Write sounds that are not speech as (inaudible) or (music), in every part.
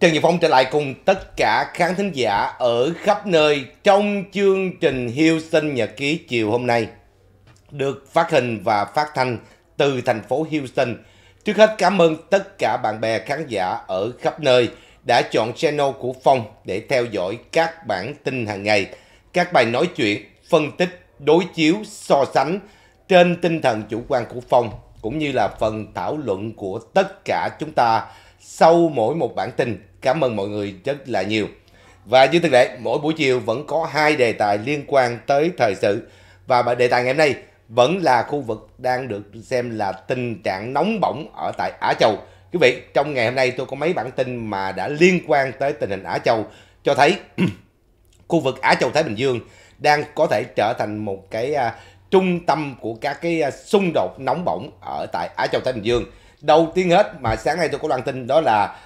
Trần Nhật Phong trở lại cùng tất cả khán thính giả ở khắp nơi trong chương trình Houston Nhật Ký chiều hôm nay được phát hình và phát thanh từ thành phố Houston. Trước hết cảm ơn tất cả bạn bè khán giả ở khắp nơi đã chọn channel của Phong để theo dõi các bản tin hàng ngày, các bài nói chuyện, phân tích, đối chiếu, so sánh trên tinh thần chủ quan của Phong cũng như là phần thảo luận của tất cả chúng ta sau mỗi một bản tin. Cảm ơn mọi người rất là nhiều. Và như thường lệ, mỗi buổi chiều vẫn có hai đề tài liên quan tới thời sự. Và đề tài ngày hôm nay vẫn là khu vực đang được xem là tình trạng nóng bỏng ở tại Á Châu. Quý vị, trong ngày hôm nay tôi có mấy bản tin mà đã liên quan tới tình hình Á Châu cho thấy (clears throat) khu vực Á Châu Thái Bình Dương đang có thể trở thành một cái uh, trung tâm của các cái uh, xung đột nóng bỏng ở tại Á Châu Thái Bình Dương đầu tiên hết mà sáng nay tôi có loan tin đó là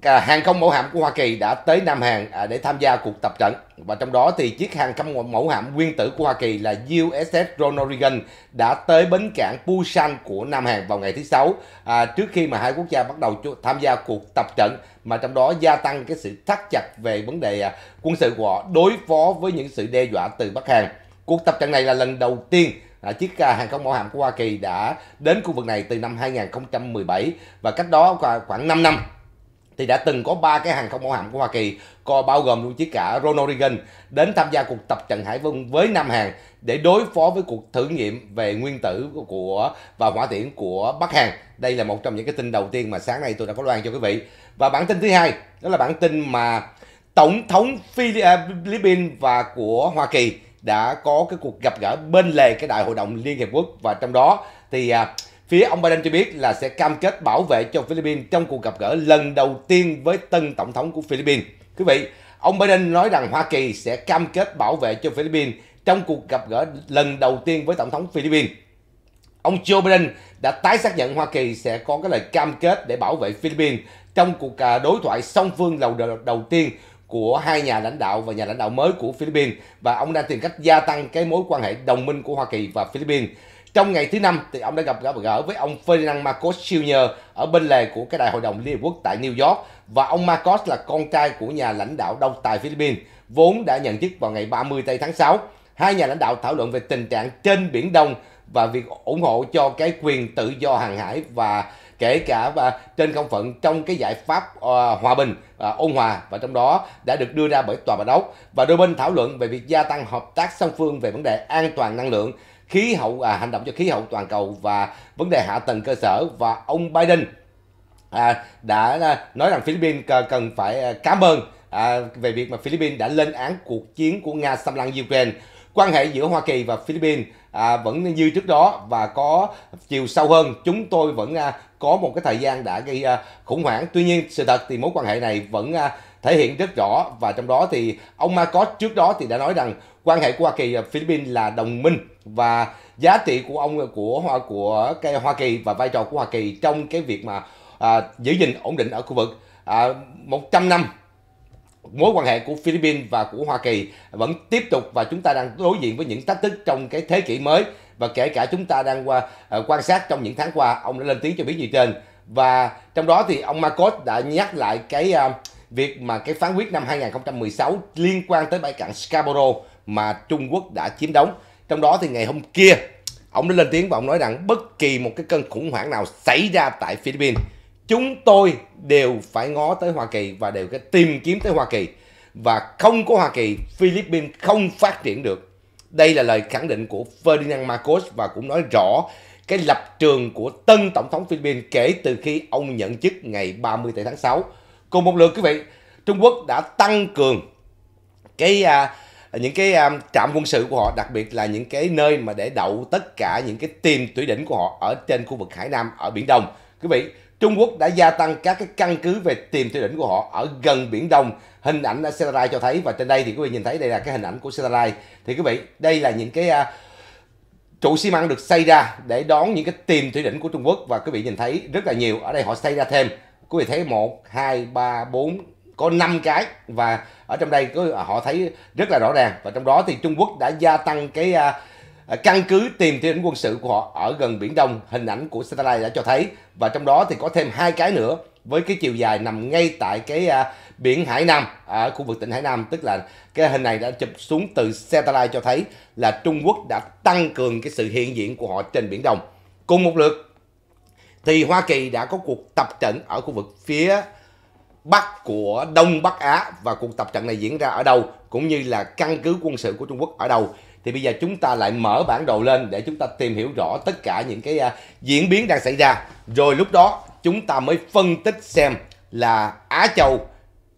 à, hàng không mẫu hạm của Hoa Kỳ đã tới Nam Hàn à, để tham gia cuộc tập trận và trong đó thì chiếc hàng không mẫu hạm nguyên tử của Hoa Kỳ là USS Ronald Reagan đã tới bến cảng Busan của Nam Hàn vào ngày thứ sáu à, trước khi mà hai quốc gia bắt đầu tham gia cuộc tập trận mà trong đó gia tăng cái sự thắt chặt về vấn đề à, quân sự của họ đối phó với những sự đe dọa từ Bắc Hàn. Cuộc tập trận này là lần đầu tiên à, chiếc hàng không mẫu hạm của Hoa Kỳ đã đến khu vực này từ năm 2017 và cách đó khoảng 5 năm thì đã từng có ba cái hàng không mẫu hạm của Hoa Kỳ có bao gồm luôn chiếc cả Ronald Reagan đến tham gia cuộc tập trận hải quân với Nam Hàn để đối phó với cuộc thử nghiệm về nguyên tử của và hỏa tiễn của Bắc Hàn. Đây là một trong những cái tin đầu tiên mà sáng nay tôi đã có loan cho quý vị. Và bản tin thứ hai đó là bản tin mà Tổng thống à, Philippines và của Hoa Kỳ đã có cái cuộc gặp gỡ bên lề cái đại hội đồng Liên Hiệp Quốc và trong đó thì à, phía ông Biden cho biết là sẽ cam kết bảo vệ cho Philippines trong cuộc gặp gỡ lần đầu tiên với tân tổng thống của Philippines. Quý vị, ông Biden nói rằng Hoa Kỳ sẽ cam kết bảo vệ cho Philippines trong cuộc gặp gỡ lần đầu tiên với tổng thống Philippines. Ông Joe Biden đã tái xác nhận Hoa Kỳ sẽ có cái lời cam kết để bảo vệ Philippines trong cuộc à, đối thoại song phương lần đầu tiên của hai nhà lãnh đạo và nhà lãnh đạo mới của Philippines và ông đang tìm cách gia tăng cái mối quan hệ đồng minh của Hoa Kỳ và Philippines. Trong ngày thứ năm thì ông đã gặp gỡ với ông Ferdinand Marcos Jr. ở bên lề của cái đại hội đồng Liên Hợp Quốc tại New York và ông Marcos là con trai của nhà lãnh đạo Đông tài Philippines vốn đã nhận chức vào ngày 30 tây tháng 6. Hai nhà lãnh đạo thảo luận về tình trạng trên Biển Đông và việc ủng hộ cho cái quyền tự do hàng hải và kể cả và trên không phận trong cái giải pháp uh, hòa bình uh, ôn hòa và trong đó đã được đưa ra bởi tòa Bà Ốc và đôi bên thảo luận về việc gia tăng hợp tác song phương về vấn đề an toàn năng lượng khí hậu à, hành động cho khí hậu toàn cầu và vấn đề hạ tầng cơ sở và ông Biden à, đã à, nói rằng Philippines cần phải à, cảm ơn à, về việc mà Philippines đã lên án cuộc chiến của Nga xâm lăng Ukraine quan hệ giữa Hoa Kỳ và Philippines à, vẫn như trước đó và có chiều sâu hơn chúng tôi vẫn à, có một cái thời gian đã gây à, khủng hoảng tuy nhiên sự thật thì mối quan hệ này vẫn à, thể hiện rất rõ và trong đó thì ông Marcos trước đó thì đã nói rằng quan hệ của Hoa Kỳ và Philippines là đồng minh và giá trị của ông à, của của, của cái Hoa Kỳ và vai trò của Hoa Kỳ trong cái việc mà à, giữ gìn ổn định ở khu vực à, 100 năm mối quan hệ của Philippines và của Hoa Kỳ vẫn tiếp tục và chúng ta đang đối diện với những thách thức trong cái thế kỷ mới và kể cả chúng ta đang qua, ờ, quan sát trong những tháng qua ông đã lên tiếng cho biết như trên và trong đó thì ông Marcos đã nhắc lại cái uh, việc mà cái phán quyết năm 2016 liên quan tới bãi cạn Scarborough mà Trung Quốc đã chiếm đóng trong đó thì ngày hôm kia ông đã lên tiếng và ông nói rằng bất kỳ một cái cơn khủng hoảng nào xảy ra tại Philippines chúng tôi đều phải ngó tới Hoa Kỳ và đều cái tìm kiếm tới Hoa Kỳ và không có Hoa Kỳ Philippines không phát triển được đây là lời khẳng định của Ferdinand Marcos và cũng nói rõ cái lập trường của tân tổng thống Philippines kể từ khi ông nhận chức ngày 30 tháng 6 cùng một lượt quý vị Trung Quốc đã tăng cường cái à, những cái à, trạm quân sự của họ đặc biệt là những cái nơi mà để đậu tất cả những cái tìm thủy đỉnh của họ ở trên khu vực Hải Nam ở Biển Đông quý vị Trung Quốc đã gia tăng các cái căn cứ về tìm tiêu đỉnh của họ ở gần Biển Đông. Hình ảnh satellite cho thấy và trên đây thì quý vị nhìn thấy đây là cái hình ảnh của satellite. Thì quý vị, đây là những cái uh, trụ xi măng được xây ra để đón những cái tìm thủy đỉnh của Trung Quốc và quý vị nhìn thấy rất là nhiều. Ở đây họ xây ra thêm. Quý vị thấy 1, 2, 3, 4, có 5 cái và ở trong đây có, à, họ thấy rất là rõ ràng. Và trong đó thì Trung Quốc đã gia tăng cái... Uh, Ờ, căn cứ tìm thấy ảnh quân sự của họ ở gần Biển Đông, hình ảnh của satellite đã cho thấy. Và trong đó thì có thêm hai cái nữa với cái chiều dài nằm ngay tại cái uh, biển Hải Nam, ở à, khu vực tỉnh Hải Nam, tức là cái hình này đã chụp xuống từ satellite cho thấy là Trung Quốc đã tăng cường cái sự hiện diện của họ trên Biển Đông. Cùng một lượt thì Hoa Kỳ đã có cuộc tập trận ở khu vực phía Bắc của Đông Bắc Á và cuộc tập trận này diễn ra ở đâu cũng như là căn cứ quân sự của Trung Quốc ở đâu thì bây giờ chúng ta lại mở bản đồ lên để chúng ta tìm hiểu rõ tất cả những cái uh, diễn biến đang xảy ra rồi lúc đó chúng ta mới phân tích xem là Á Châu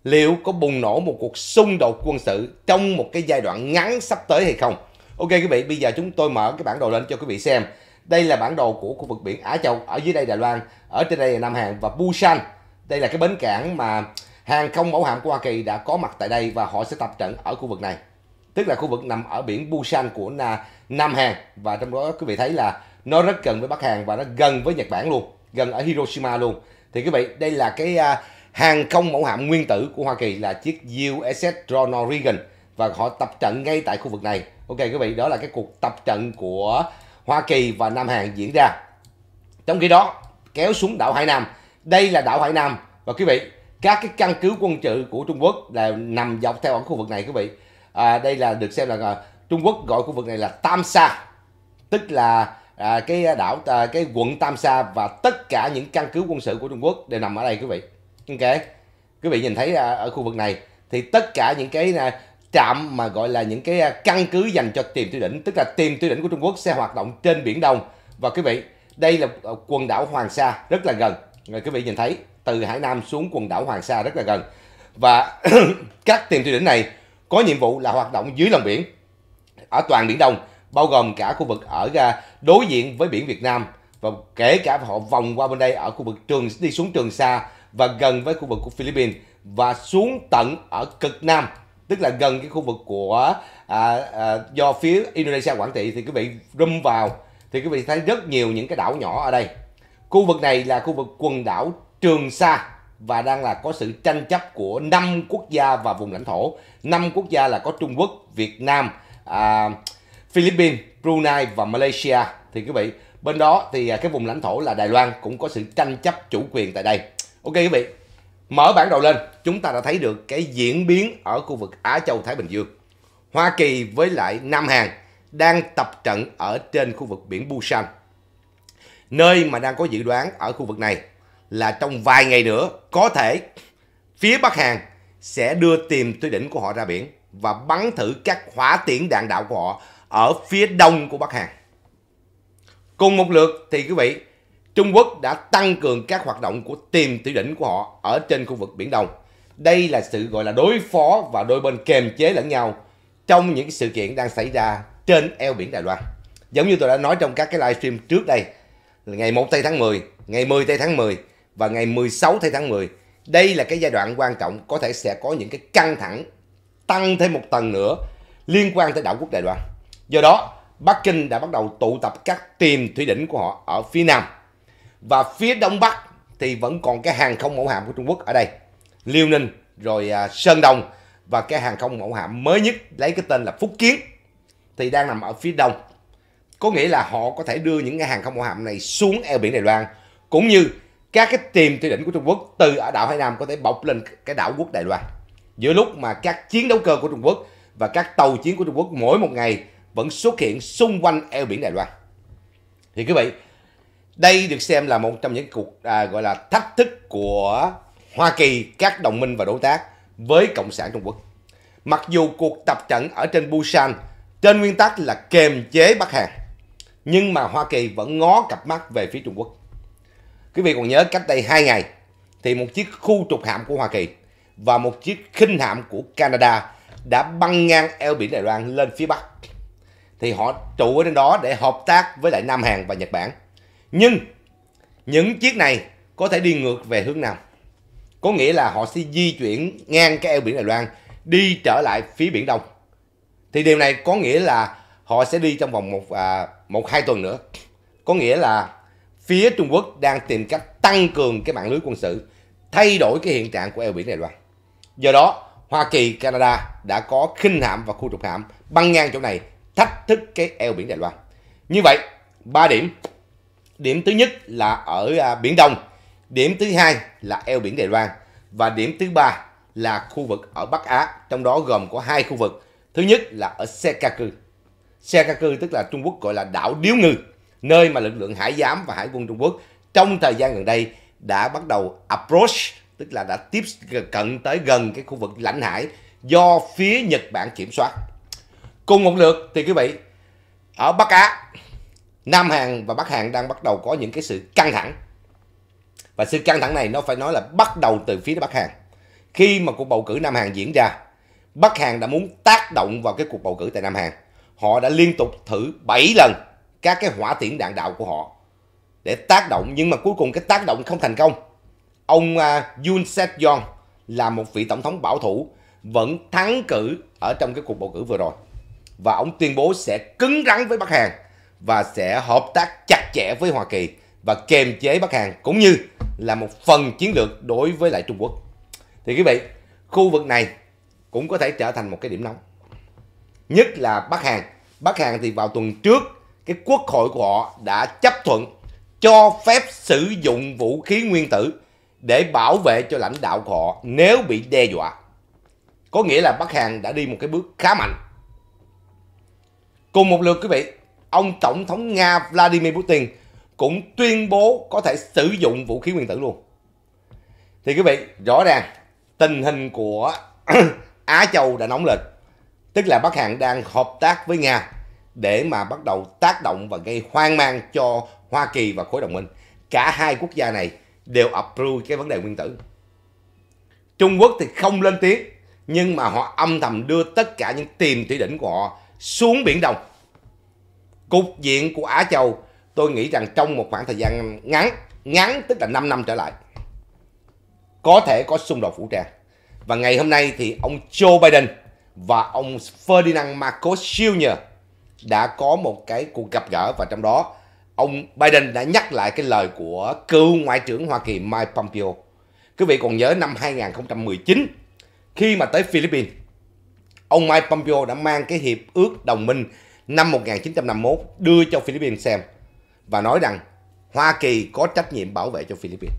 liệu có bùng nổ một cuộc xung đột quân sự trong một cái giai đoạn ngắn sắp tới hay không Ok quý vị bây giờ chúng tôi mở cái bản đồ lên cho quý vị xem đây là bản đồ của khu vực biển Á Châu ở dưới đây Đài Loan ở trên đây là Nam Hàn và Busan đây là cái bến cảng mà hàng không mẫu hạm của Hoa Kỳ đã có mặt tại đây và họ sẽ tập trận ở khu vực này tức là khu vực nằm ở biển Busan của Na, Nam Hàn và trong đó quý vị thấy là nó rất gần với Bắc Hàn và nó gần với Nhật Bản luôn, gần ở Hiroshima luôn. Thì quý vị, đây là cái uh, hàng không mẫu hạm nguyên tử của Hoa Kỳ là chiếc USS Ronald Reagan và họ tập trận ngay tại khu vực này. Ok quý vị, đó là cái cuộc tập trận của Hoa Kỳ và Nam Hàn diễn ra. Trong khi đó, kéo xuống đảo Hải Nam. Đây là đảo Hải Nam và quý vị, các cái căn cứ quân sự của Trung Quốc là nằm dọc theo ở khu vực này quý vị à, đây là được xem là à, Trung Quốc gọi khu vực này là Tam Sa tức là à, cái đảo à, cái quận Tam Sa và tất cả những căn cứ quân sự của Trung Quốc đều nằm ở đây quý vị ok quý vị nhìn thấy à, ở khu vực này thì tất cả những cái à, trạm mà gọi là những cái à, căn cứ dành cho tìm tiêu đỉnh tức là tìm tiêu đỉnh của Trung Quốc sẽ hoạt động trên biển Đông và quý vị đây là à, quần đảo Hoàng Sa rất là gần rồi quý vị nhìn thấy từ Hải Nam xuống quần đảo Hoàng Sa rất là gần và (clears throat) các tìm tiêu đỉnh này có nhiệm vụ là hoạt động dưới lòng biển ở toàn Biển Đông, bao gồm cả khu vực ở ra đối diện với biển Việt Nam và kể cả họ vòng qua bên đây ở khu vực Trường đi xuống Trường Sa và gần với khu vực của Philippines và xuống tận ở cực Nam tức là gần cái khu vực của à, à, do phía Indonesia quản trị thì quý vị rung vào thì quý vị thấy rất nhiều những cái đảo nhỏ ở đây khu vực này là khu vực quần đảo Trường Sa và đang là có sự tranh chấp của năm quốc gia và vùng lãnh thổ. Năm quốc gia là có Trung Quốc, Việt Nam, à, Philippines, Brunei và Malaysia. Thì quý vị, bên đó thì à, cái vùng lãnh thổ là Đài Loan cũng có sự tranh chấp chủ quyền tại đây. Ok quý vị, mở bản đồ lên, chúng ta đã thấy được cái diễn biến ở khu vực Á Châu Thái Bình Dương. Hoa Kỳ với lại Nam Hàn đang tập trận ở trên khu vực biển Busan. Nơi mà đang có dự đoán ở khu vực này là trong vài ngày nữa có thể phía Bắc Hàn sẽ đưa tìm tuyết đỉnh của họ ra biển và bắn thử các hỏa tiễn đạn đạo của họ ở phía đông của Bắc Hàn. Cùng một lượt thì quý vị, Trung Quốc đã tăng cường các hoạt động của tìm tuyết đỉnh của họ ở trên khu vực Biển Đông. Đây là sự gọi là đối phó và đôi bên kềm chế lẫn nhau trong những sự kiện đang xảy ra trên eo biển Đài Loan. Giống như tôi đã nói trong các cái livestream trước đây, ngày 1 tây tháng 10, ngày 10 tây tháng 10 và ngày 16 tháng 10. Đây là cái giai đoạn quan trọng có thể sẽ có những cái căng thẳng tăng thêm một tầng nữa liên quan tới đảo quốc Đài Loan. Do đó, Bắc Kinh đã bắt đầu tụ tập các tiềm thủy đỉnh của họ ở phía Nam. Và phía Đông Bắc thì vẫn còn cái hàng không mẫu hạm của Trung Quốc ở đây. Liêu Ninh, rồi à, Sơn Đông và cái hàng không mẫu hạm mới nhất lấy cái tên là Phúc Kiến thì đang nằm ở phía Đông. Có nghĩa là họ có thể đưa những cái hàng không mẫu hạm này xuống eo biển Đài Loan cũng như các cái tiềm thủy đỉnh của Trung Quốc từ ở đảo Hải Nam có thể bọc lên cái đảo quốc Đài Loan giữa lúc mà các chiến đấu cơ của Trung Quốc và các tàu chiến của Trung Quốc mỗi một ngày vẫn xuất hiện xung quanh eo biển Đài Loan. Thì quý vị, đây được xem là một trong những cuộc à, gọi là thách thức của Hoa Kỳ, các đồng minh và đối tác với Cộng sản Trung Quốc. Mặc dù cuộc tập trận ở trên Busan trên nguyên tắc là kềm chế Bắc Hàn, nhưng mà Hoa Kỳ vẫn ngó cặp mắt về phía Trung Quốc. Quý vị còn nhớ cách đây 2 ngày thì một chiếc khu trục hạm của Hoa Kỳ và một chiếc khinh hạm của Canada đã băng ngang eo biển Đài Loan lên phía Bắc. Thì họ trụ ở trên đó để hợp tác với lại Nam Hàn và Nhật Bản. Nhưng những chiếc này có thể đi ngược về hướng nào Có nghĩa là họ sẽ di chuyển ngang cái eo biển Đài Loan đi trở lại phía Biển Đông. Thì điều này có nghĩa là họ sẽ đi trong vòng một à, một hai tuần nữa. Có nghĩa là phía Trung Quốc đang tìm cách tăng cường cái mạng lưới quân sự, thay đổi cái hiện trạng của eo biển Đài Loan. Do đó, Hoa Kỳ, Canada đã có khinh hạm và khu trục hạm băng ngang chỗ này thách thức cái eo biển Đài Loan. Như vậy, ba điểm. Điểm thứ nhất là ở à, Biển Đông, điểm thứ hai là eo biển Đài Loan và điểm thứ ba là khu vực ở Bắc Á, trong đó gồm có hai khu vực. Thứ nhất là ở Senkaku. Senkaku tức là Trung Quốc gọi là đảo điếu ngư nơi mà lực lượng hải giám và hải quân Trung Quốc trong thời gian gần đây đã bắt đầu approach, tức là đã tiếp cận tới gần cái khu vực lãnh hải do phía Nhật Bản kiểm soát. Cùng một lượt thì quý vị, ở Bắc Á, Nam Hàn và Bắc Hàn đang bắt đầu có những cái sự căng thẳng. Và sự căng thẳng này nó phải nói là bắt đầu từ phía Bắc Hàn. Khi mà cuộc bầu cử Nam Hàn diễn ra, Bắc Hàn đã muốn tác động vào cái cuộc bầu cử tại Nam Hàn. Họ đã liên tục thử 7 lần các cái hỏa tiễn đạn đạo của họ để tác động nhưng mà cuối cùng cái tác động không thành công ông uh, Yoon Suk là một vị tổng thống bảo thủ vẫn thắng cử ở trong cái cuộc bầu cử vừa rồi và ông tuyên bố sẽ cứng rắn với Bắc Hàn và sẽ hợp tác chặt chẽ với Hoa Kỳ và kiềm chế Bắc Hàn cũng như là một phần chiến lược đối với lại Trung Quốc. Thì quý vị, khu vực này cũng có thể trở thành một cái điểm nóng. Nhất là Bắc Hàn. Bắc Hàn thì vào tuần trước cái quốc hội của họ đã chấp thuận cho phép sử dụng vũ khí nguyên tử để bảo vệ cho lãnh đạo của họ nếu bị đe dọa. Có nghĩa là Bắc Hàn đã đi một cái bước khá mạnh. Cùng một lượt quý vị, ông Tổng thống Nga Vladimir Putin cũng tuyên bố có thể sử dụng vũ khí nguyên tử luôn. Thì quý vị, rõ ràng tình hình của (clears throat) Á Châu đã nóng lên. Tức là Bắc Hàn đang hợp tác với Nga để mà bắt đầu tác động và gây hoang mang cho Hoa Kỳ và khối đồng minh. Cả hai quốc gia này đều approve cái vấn đề nguyên tử. Trung Quốc thì không lên tiếng nhưng mà họ âm thầm đưa tất cả những tiềm thủy đỉnh của họ xuống biển Đông. Cục diện của Á Châu tôi nghĩ rằng trong một khoảng thời gian ngắn, ngắn tức là 5 năm trở lại, có thể có xung đột vũ trang. Và ngày hôm nay thì ông Joe Biden và ông Ferdinand Marcos Jr đã có một cái cuộc gặp gỡ và trong đó ông Biden đã nhắc lại cái lời của cựu Ngoại trưởng Hoa Kỳ Mike Pompeo. Quý vị còn nhớ năm 2019 khi mà tới Philippines, ông Mike Pompeo đã mang cái hiệp ước đồng minh năm 1951 đưa cho Philippines xem và nói rằng Hoa Kỳ có trách nhiệm bảo vệ cho Philippines.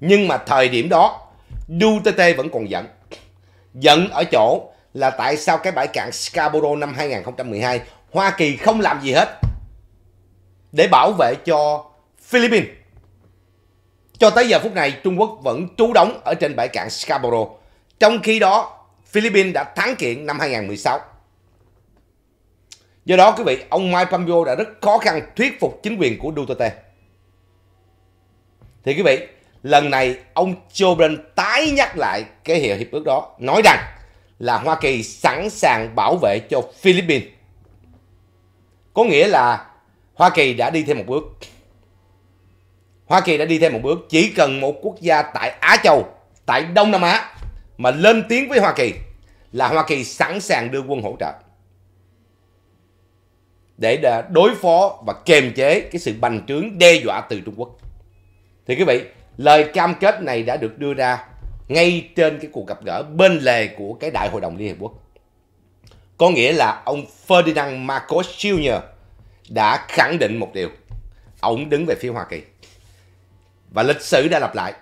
Nhưng mà thời điểm đó, Duterte vẫn còn giận. Giận ở chỗ là tại sao cái bãi cạn Scarborough năm 2012 Hoa Kỳ không làm gì hết để bảo vệ cho Philippines. Cho tới giờ phút này Trung Quốc vẫn trú đóng ở trên bãi cạn Scarborough. Trong khi đó Philippines đã thắng kiện năm 2016. Do đó quý vị, ông Mike Pompeo đã rất khó khăn thuyết phục chính quyền của Duterte. Thì quý vị, lần này ông Joe Biden tái nhắc lại cái hiệp ước đó, nói rằng là Hoa Kỳ sẵn sàng bảo vệ cho Philippines. Có nghĩa là Hoa Kỳ đã đi thêm một bước. Hoa Kỳ đã đi thêm một bước. Chỉ cần một quốc gia tại Á Châu, tại Đông Nam Á mà lên tiếng với Hoa Kỳ là Hoa Kỳ sẵn sàng đưa quân hỗ trợ để đối phó và kiềm chế cái sự bành trướng đe dọa từ Trung Quốc. Thì quý vị, lời cam kết này đã được đưa ra ngay trên cái cuộc gặp gỡ bên lề của cái Đại hội đồng Liên Hiệp Quốc. Có nghĩa là ông Ferdinand Marcos Jr. đã khẳng định một điều. Ông đứng về phía Hoa Kỳ. Và lịch sử đã lặp lại.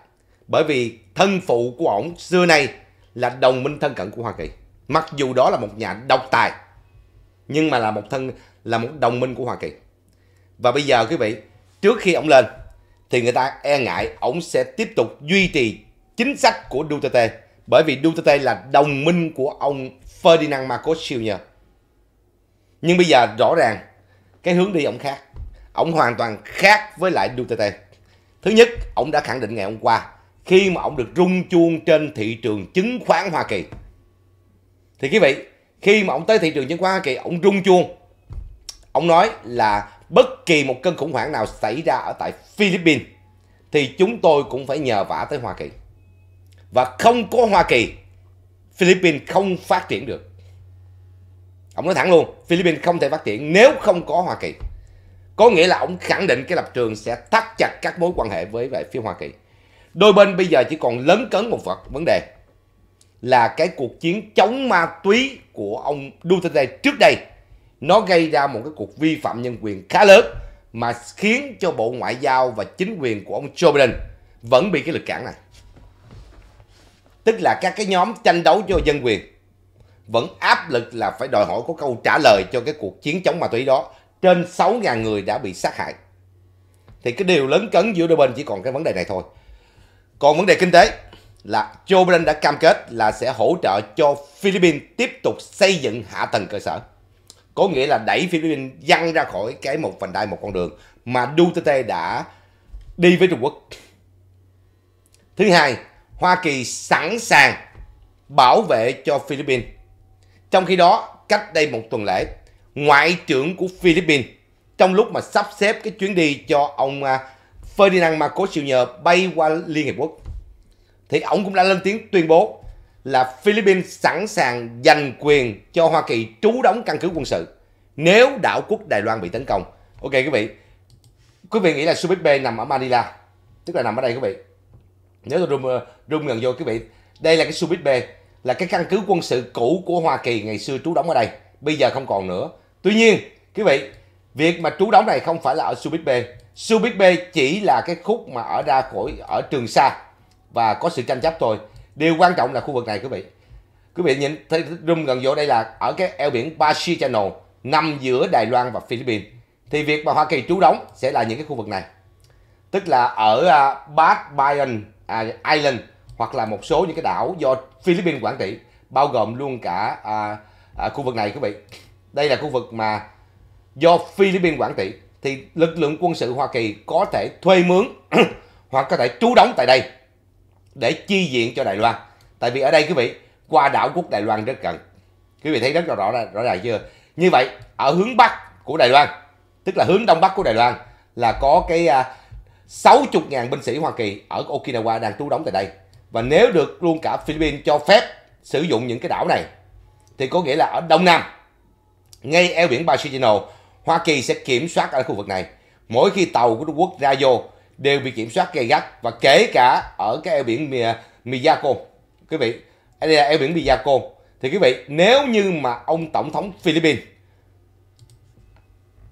Bởi vì thân phụ của ông xưa nay là đồng minh thân cận của Hoa Kỳ. Mặc dù đó là một nhà độc tài. Nhưng mà là một thân là một đồng minh của Hoa Kỳ. Và bây giờ quý vị, trước khi ông lên thì người ta e ngại ông sẽ tiếp tục duy trì chính sách của Duterte bởi vì Duterte là đồng minh của ông Ferdinand Marcos Jr. Nhưng bây giờ rõ ràng cái hướng đi ông khác. Ông hoàn toàn khác với lại Duterte. Thứ nhất, ông đã khẳng định ngày hôm qua khi mà ông được rung chuông trên thị trường chứng khoán Hoa Kỳ. Thì quý vị, khi mà ông tới thị trường chứng khoán Hoa Kỳ, ông rung chuông. Ông nói là bất kỳ một cơn khủng hoảng nào xảy ra ở tại Philippines thì chúng tôi cũng phải nhờ vả tới Hoa Kỳ và không có Hoa Kỳ Philippines không phát triển được ông nói thẳng luôn Philippines không thể phát triển nếu không có Hoa Kỳ có nghĩa là ông khẳng định cái lập trường sẽ thắt chặt các mối quan hệ với lại phía Hoa Kỳ đôi bên bây giờ chỉ còn lớn cấn một vật vấn đề là cái cuộc chiến chống ma túy của ông Duterte trước đây nó gây ra một cái cuộc vi phạm nhân quyền khá lớn mà khiến cho Bộ Ngoại giao và chính quyền của ông Joe Biden vẫn bị cái lực cản này tức là các cái nhóm tranh đấu cho dân quyền vẫn áp lực là phải đòi hỏi có câu trả lời cho cái cuộc chiến chống ma túy đó trên 6.000 người đã bị sát hại thì cái điều lớn cấn giữa đôi bên chỉ còn cái vấn đề này thôi còn vấn đề kinh tế là Joe Biden đã cam kết là sẽ hỗ trợ cho Philippines tiếp tục xây dựng hạ tầng cơ sở có nghĩa là đẩy Philippines văng ra khỏi cái một vành đai một con đường mà Duterte đã đi với Trung Quốc thứ hai Hoa Kỳ sẵn sàng bảo vệ cho Philippines. Trong khi đó, cách đây một tuần lễ, Ngoại trưởng của Philippines trong lúc mà sắp xếp cái chuyến đi cho ông à, Ferdinand Marcos Jr. bay qua Liên Hiệp Quốc thì ông cũng đã lên tiếng tuyên bố là Philippines sẵn sàng giành quyền cho Hoa Kỳ trú đóng căn cứ quân sự nếu đảo quốc Đài Loan bị tấn công. Ok quý vị, quý vị nghĩ là Subic B nằm ở Manila, tức là nằm ở đây quý vị nếu tôi rung ờ, rung gần vô quý vị đây là cái Subic B là cái căn cứ quân sự cũ của Hoa Kỳ ngày xưa trú đóng ở đây bây giờ không còn nữa tuy nhiên quý vị việc mà trú đóng này không phải là ở Subic B Subic B chỉ là cái khúc mà ở ra khỏi ở Trường Sa và có sự tranh chấp thôi điều quan trọng là khu vực này quý vị quý vị nhìn thấy rung gần vô đây là ở cái eo biển Bashi Channel nằm giữa Đài Loan và Philippines thì việc mà Hoa Kỳ trú đóng sẽ là những cái khu vực này tức là ở uh, à, Bad Bayon À, island hoặc là một số những cái đảo do Philippines quản trị bao gồm luôn cả à, à, khu vực này quý vị đây là khu vực mà do Philippines quản trị thì lực lượng quân sự Hoa Kỳ có thể thuê mướn (clears throat) hoặc có thể trú đóng tại đây để chi viện cho Đài Loan tại vì ở đây quý vị qua đảo quốc Đài Loan rất gần quý vị thấy rất là rõ ràng, rõ ràng chưa như vậy ở hướng bắc của Đài Loan tức là hướng đông bắc của Đài Loan là có cái à, 60.000 binh sĩ Hoa Kỳ ở Okinawa đang trú đóng tại đây. Và nếu được luôn cả Philippines cho phép sử dụng những cái đảo này thì có nghĩa là ở Đông Nam ngay eo biển Pacific Hoa Kỳ sẽ kiểm soát ở khu vực này. Mỗi khi tàu của Trung Quốc ra vô đều bị kiểm soát gây gắt và kể cả ở cái eo biển Miyako. Quý vị, đây là eo biển Miyako. Thì quý vị, nếu như mà ông Tổng thống Philippines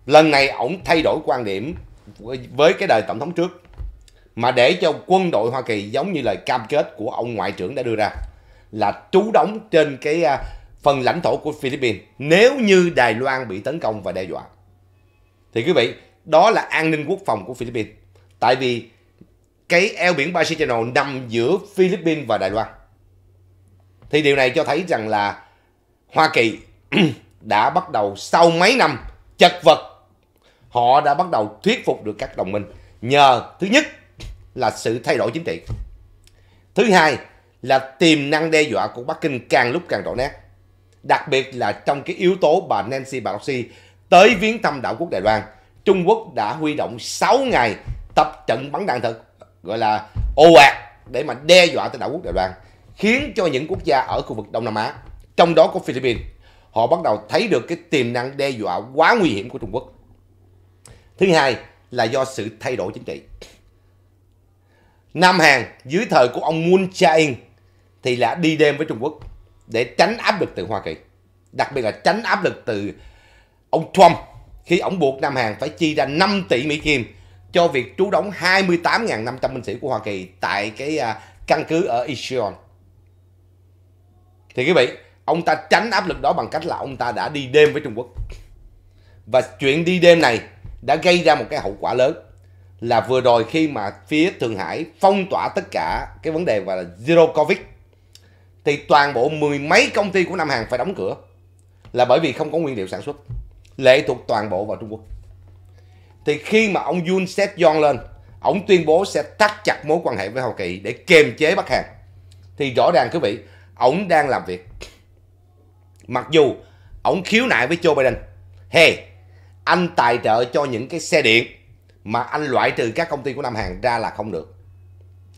lần này ổng thay đổi quan điểm với cái đời tổng thống trước mà để cho quân đội Hoa Kỳ giống như lời cam kết của ông ngoại trưởng đã đưa ra là trú đóng trên cái à, phần lãnh thổ của Philippines nếu như Đài Loan bị tấn công và đe dọa. Thì quý vị, đó là an ninh quốc phòng của Philippines. Tại vì cái eo biển Pacific Channel nằm giữa Philippines và Đài Loan. Thì điều này cho thấy rằng là Hoa Kỳ (clears throat) đã bắt đầu sau mấy năm chật vật họ đã bắt đầu thuyết phục được các đồng minh nhờ thứ nhất là sự thay đổi chính trị thứ hai là tiềm năng đe dọa của Bắc Kinh càng lúc càng rõ nét đặc biệt là trong cái yếu tố bà Nancy Pelosi tới viếng thăm đảo quốc Đài Loan Trung Quốc đã huy động 6 ngày tập trận bắn đạn thật gọi là ô ạt để mà đe dọa tới đảo quốc Đài Loan khiến cho những quốc gia ở khu vực Đông Nam Á trong đó có Philippines họ bắt đầu thấy được cái tiềm năng đe dọa quá nguy hiểm của Trung Quốc Thứ hai là do sự thay đổi chính trị. Nam Hàn dưới thời của ông Moon Jae-in thì là đi đêm với Trung Quốc để tránh áp lực từ Hoa Kỳ. Đặc biệt là tránh áp lực từ ông Trump khi ông buộc Nam Hàn phải chi ra 5 tỷ Mỹ Kim cho việc trú đóng 28.500 binh sĩ của Hoa Kỳ tại cái à, căn cứ ở Ichion. Thì quý vị, ông ta tránh áp lực đó bằng cách là ông ta đã đi đêm với Trung Quốc. Và chuyện đi đêm này đã gây ra một cái hậu quả lớn là vừa rồi khi mà phía Thượng Hải phong tỏa tất cả cái vấn đề gọi là zero covid thì toàn bộ mười mấy công ty của Nam Hàng phải đóng cửa là bởi vì không có nguyên liệu sản xuất lệ thuộc toàn bộ vào Trung Quốc thì khi mà ông Yun Set Yong lên ông tuyên bố sẽ thắt chặt mối quan hệ với Hoa Kỳ để kiềm chế Bắc Hàn thì rõ ràng quý vị ông đang làm việc mặc dù ông khiếu nại với Joe Biden hey anh tài trợ cho những cái xe điện mà anh loại trừ các công ty của Nam Hàn ra là không được.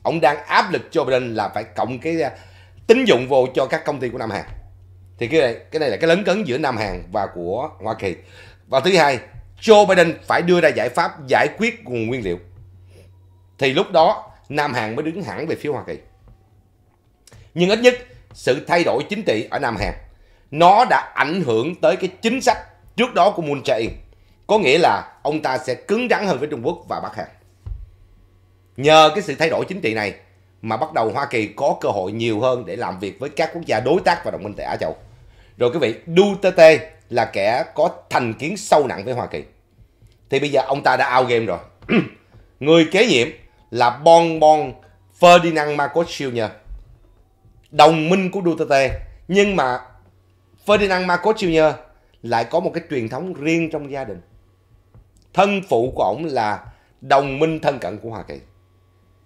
Ông đang áp lực cho Biden là phải cộng cái à, tín dụng vô cho các công ty của Nam Hàn. Thì cái này, cái này là cái lớn cấn giữa Nam Hàn và của Hoa Kỳ. Và thứ hai, Joe Biden phải đưa ra giải pháp giải quyết nguồn nguyên liệu. Thì lúc đó Nam Hàn mới đứng hẳn về phía Hoa Kỳ. Nhưng ít nhất sự thay đổi chính trị ở Nam Hàn nó đã ảnh hưởng tới cái chính sách trước đó của Moon Jae-in có nghĩa là ông ta sẽ cứng rắn hơn với Trung Quốc và Bắc Hàn. Nhờ cái sự thay đổi chính trị này mà bắt đầu Hoa Kỳ có cơ hội nhiều hơn để làm việc với các quốc gia đối tác và đồng minh tại Á Châu. Rồi quý vị, Duterte là kẻ có thành kiến sâu nặng với Hoa Kỳ. Thì bây giờ ông ta đã out game rồi. (clears throat) Người kế nhiệm là Bon Bon Ferdinand Marcos Jr. Đồng minh của Duterte. Nhưng mà Ferdinand Marcos Jr. lại có một cái truyền thống riêng trong gia đình thân phụ của ổng là đồng minh thân cận của Hoa Kỳ.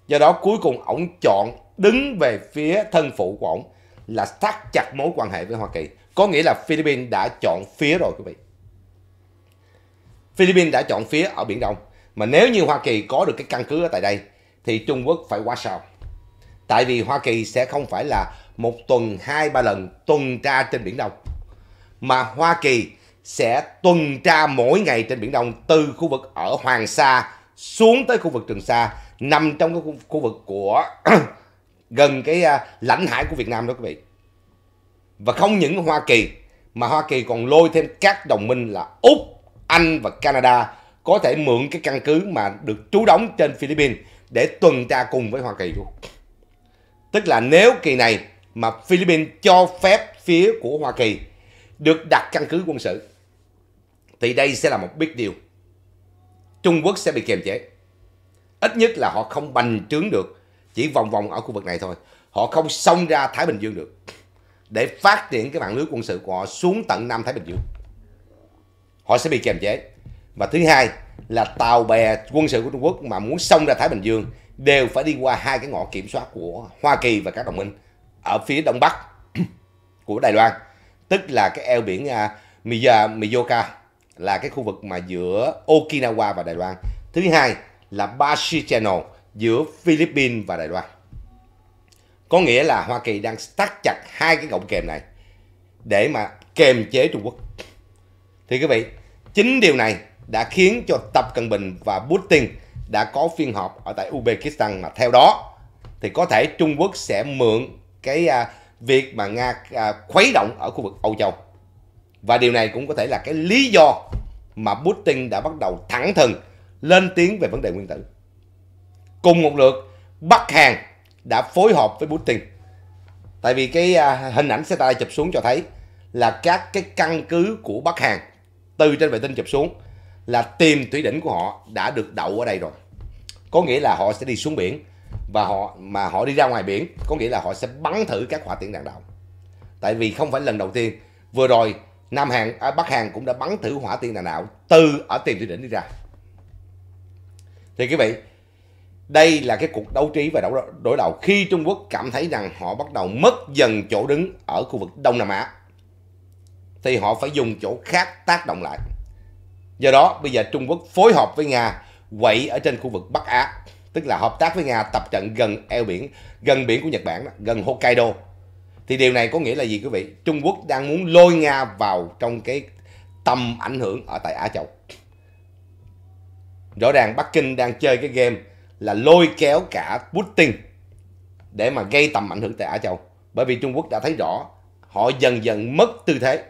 Do đó cuối cùng ổng chọn đứng về phía thân phụ của ổng là thắt chặt mối quan hệ với Hoa Kỳ. Có nghĩa là Philippines đã chọn phía rồi quý vị. Philippines đã chọn phía ở Biển Đông. Mà nếu như Hoa Kỳ có được cái căn cứ ở tại đây thì Trung Quốc phải qua sao. Tại vì Hoa Kỳ sẽ không phải là một tuần hai ba lần tuần tra trên Biển Đông. Mà Hoa Kỳ sẽ tuần tra mỗi ngày trên Biển Đông từ khu vực ở Hoàng Sa xuống tới khu vực Trường Sa nằm trong cái khu, khu vực của (clears throat) gần cái à, lãnh hải của Việt Nam đó quý vị. Và không những Hoa Kỳ mà Hoa Kỳ còn lôi thêm các đồng minh là Úc, Anh và Canada có thể mượn cái căn cứ mà được trú đóng trên Philippines để tuần tra cùng với Hoa Kỳ luôn. Tức là nếu kỳ này mà Philippines cho phép phía của Hoa Kỳ được đặt căn cứ quân sự thì đây sẽ là một big deal. Trung Quốc sẽ bị kiềm chế. Ít nhất là họ không bành trướng được, chỉ vòng vòng ở khu vực này thôi. Họ không xông ra Thái Bình Dương được để phát triển cái mạng lưới quân sự của họ xuống tận Nam Thái Bình Dương. Họ sẽ bị kiềm chế. Và thứ hai là tàu bè quân sự của Trung Quốc mà muốn xông ra Thái Bình Dương đều phải đi qua hai cái ngõ kiểm soát của Hoa Kỳ và các đồng minh ở phía đông bắc (clears throat) của Đài Loan, tức là cái eo biển uh, à, Miyoka là cái khu vực mà giữa Okinawa và Đài Loan. Thứ hai là Bashi Channel giữa Philippines và Đài Loan. Có nghĩa là Hoa Kỳ đang tắt chặt hai cái cổng kềm này để mà kềm chế Trung Quốc. Thì quý vị, chính điều này đã khiến cho Tập Cận Bình và Putin đã có phiên họp ở tại Uzbekistan mà theo đó thì có thể Trung Quốc sẽ mượn cái à, việc mà Nga à, khuấy động ở khu vực Âu Châu và điều này cũng có thể là cái lý do mà Putin đã bắt đầu thẳng thừng lên tiếng về vấn đề nguyên tử. Cùng một lượt, Bắc Hàn đã phối hợp với Putin. Tại vì cái à, hình ảnh xe tay chụp xuống cho thấy là các cái căn cứ của Bắc Hàn từ trên vệ tinh chụp xuống là tìm thủy đỉnh của họ đã được đậu ở đây rồi. Có nghĩa là họ sẽ đi xuống biển và họ mà họ đi ra ngoài biển có nghĩa là họ sẽ bắn thử các hỏa tiễn đạn đạo. Tại vì không phải lần đầu tiên, vừa rồi Nam Hàn, à, Bắc Hàn cũng đã bắn thử hỏa tiên đà đạo từ ở tiền thủy đỉnh đi ra. Thì quý vị, đây là cái cuộc đấu trí và đấu đối đầu khi Trung Quốc cảm thấy rằng họ bắt đầu mất dần chỗ đứng ở khu vực Đông Nam Á. Thì họ phải dùng chỗ khác tác động lại. Do đó, bây giờ Trung Quốc phối hợp với Nga quậy ở trên khu vực Bắc Á, tức là hợp tác với Nga tập trận gần eo biển, gần biển của Nhật Bản, gần Hokkaido thì điều này có nghĩa là gì quý vị Trung Quốc đang muốn lôi Nga vào trong cái tầm ảnh hưởng ở tại Á Châu rõ ràng Bắc Kinh đang chơi cái game là lôi kéo cả Putin để mà gây tầm ảnh hưởng tại Á Châu bởi vì Trung Quốc đã thấy rõ họ dần dần mất tư thế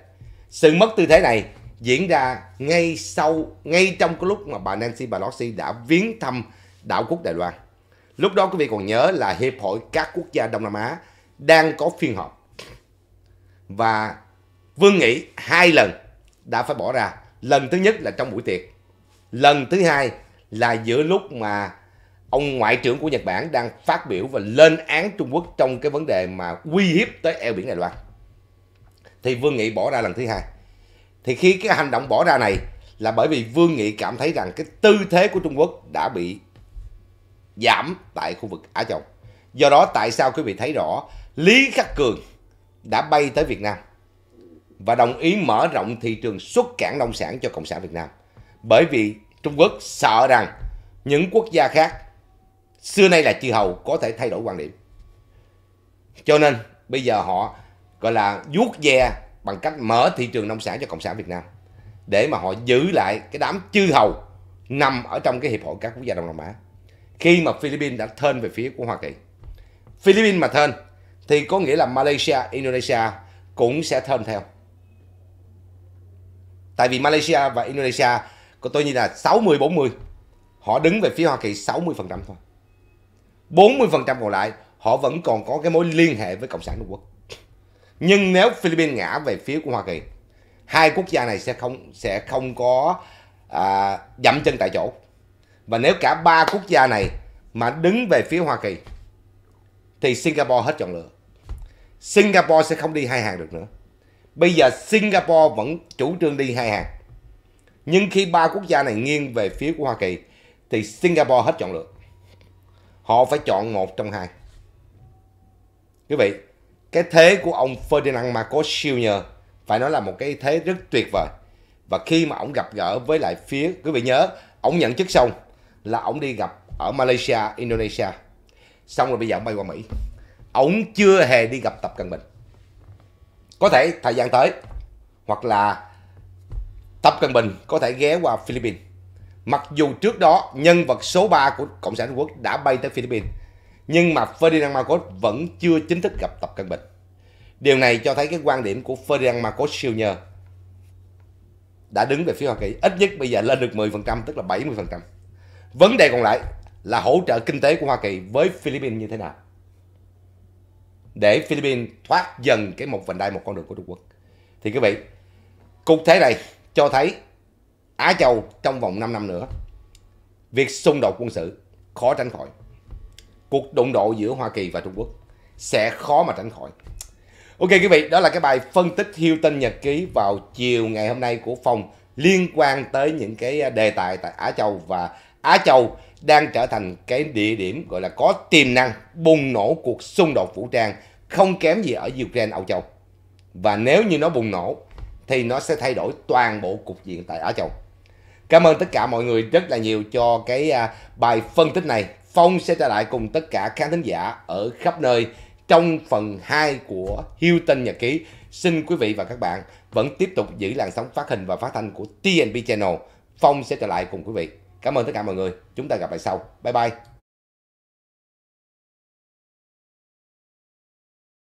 sự mất tư thế này diễn ra ngay sau ngay trong cái lúc mà bà Nancy Pelosi đã viếng thăm đảo quốc Đài Loan lúc đó quý vị còn nhớ là hiệp hội các quốc gia Đông Nam Á đang có phiên họp và Vương Nghị hai lần đã phải bỏ ra. Lần thứ nhất là trong buổi tiệc. Lần thứ hai là giữa lúc mà ông ngoại trưởng của Nhật Bản đang phát biểu và lên án Trung Quốc trong cái vấn đề mà uy hiếp tới eo biển Đài Loan. Thì Vương Nghị bỏ ra lần thứ hai. Thì khi cái hành động bỏ ra này là bởi vì Vương Nghị cảm thấy rằng cái tư thế của Trung Quốc đã bị giảm tại khu vực Á Châu. Do đó tại sao quý vị thấy rõ Lý Khắc Cường đã bay tới Việt Nam và đồng ý mở rộng thị trường xuất cảng nông sản cho Cộng sản Việt Nam. Bởi vì Trung Quốc sợ rằng những quốc gia khác xưa nay là chư hầu có thể thay đổi quan điểm. Cho nên bây giờ họ gọi là vuốt ve bằng cách mở thị trường nông sản cho Cộng sản Việt Nam để mà họ giữ lại cái đám chư hầu nằm ở trong cái hiệp hội các quốc gia Đông Nam Á. Khi mà Philippines đã thên về phía của Hoa Kỳ. Philippines mà thên thì có nghĩa là Malaysia, Indonesia cũng sẽ thơm theo. Tại vì Malaysia và Indonesia có tôi như là 60 40. Họ đứng về phía Hoa Kỳ 60% thôi. 40% còn lại họ vẫn còn có cái mối liên hệ với Cộng sản Trung Quốc. Nhưng nếu Philippines ngã về phía của Hoa Kỳ, hai quốc gia này sẽ không sẽ không có à, dậm chân tại chỗ. Và nếu cả ba quốc gia này mà đứng về phía Hoa Kỳ thì Singapore hết chọn lựa. Singapore sẽ không đi hai hàng được nữa. Bây giờ Singapore vẫn chủ trương đi hai hàng. Nhưng khi ba quốc gia này nghiêng về phía của Hoa Kỳ thì Singapore hết chọn lựa. Họ phải chọn một trong hai. Quý vị, cái thế của ông Ferdinand Marcos Jr. phải nói là một cái thế rất tuyệt vời. Và khi mà ông gặp gỡ với lại phía, quý vị nhớ, ông nhận chức xong là ông đi gặp ở Malaysia, Indonesia. Xong rồi bây giờ ông bay qua Mỹ ổng chưa hề đi gặp Tập Cận Bình. Có thể thời gian tới hoặc là Tập Cận Bình có thể ghé qua Philippines. Mặc dù trước đó nhân vật số 3 của Cộng sản Trung Quốc đã bay tới Philippines, nhưng mà Ferdinand Marcos vẫn chưa chính thức gặp Tập Cận Bình. Điều này cho thấy cái quan điểm của Ferdinand Marcos siêu nhờ đã đứng về phía Hoa Kỳ. Ít nhất bây giờ lên được 10%, tức là 70%. Vấn đề còn lại là hỗ trợ kinh tế của Hoa Kỳ với Philippines như thế nào để Philippines thoát dần cái một vành đai một con đường của Trung Quốc. Thì quý vị, cục thế này cho thấy Á Châu trong vòng 5 năm nữa, việc xung đột quân sự khó tránh khỏi. Cuộc đụng độ giữa Hoa Kỳ và Trung Quốc sẽ khó mà tránh khỏi. Ok quý vị, đó là cái bài phân tích Hilton Nhật Ký vào chiều ngày hôm nay của phòng liên quan tới những cái à, đề tài tại Á Châu và Á Châu đang trở thành cái địa điểm gọi là có tiềm năng bùng nổ cuộc xung đột vũ trang không kém gì ở Ukraine, Âu Châu. Và nếu như nó bùng nổ thì nó sẽ thay đổi toàn bộ cục diện tại Á Châu. Cảm ơn tất cả mọi người rất là nhiều cho cái à, bài phân tích này. Phong sẽ trở lại cùng tất cả khán thính giả ở khắp nơi trong phần 2 của Hilton Nhật Ký. Xin quý vị và các bạn vẫn tiếp tục giữ làn sóng phát hình và phát thanh của TNP Channel. Phong sẽ trở lại cùng quý vị. Cảm ơn tất cả mọi người. Chúng ta gặp lại sau. Bye bye.